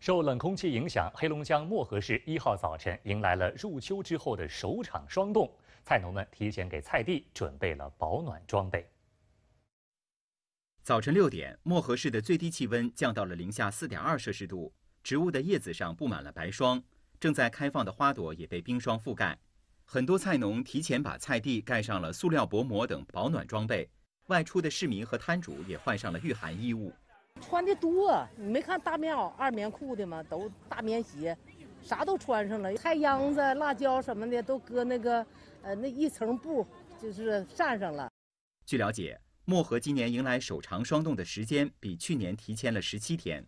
受冷空气影响，黑龙江漠河市一号早晨迎来了入秋之后的首场霜冻，菜农们提前给菜地准备了保暖装备。早晨六点，漠河市的最低气温降到了零下四点二摄氏度，植物的叶子上布满了白霜，正在开放的花朵也被冰霜覆盖。很多菜农提前把菜地盖上了塑料薄膜等保暖装备，外出的市民和摊主也换上了御寒衣物。穿的多，你没看大棉袄、二棉裤的吗？都大棉鞋，啥都穿上了。菜秧子、辣椒什么的都搁那个，呃，那一层布就是扇上了。据了解，漠河今年迎来首场霜冻的时间比去年提前了十七天。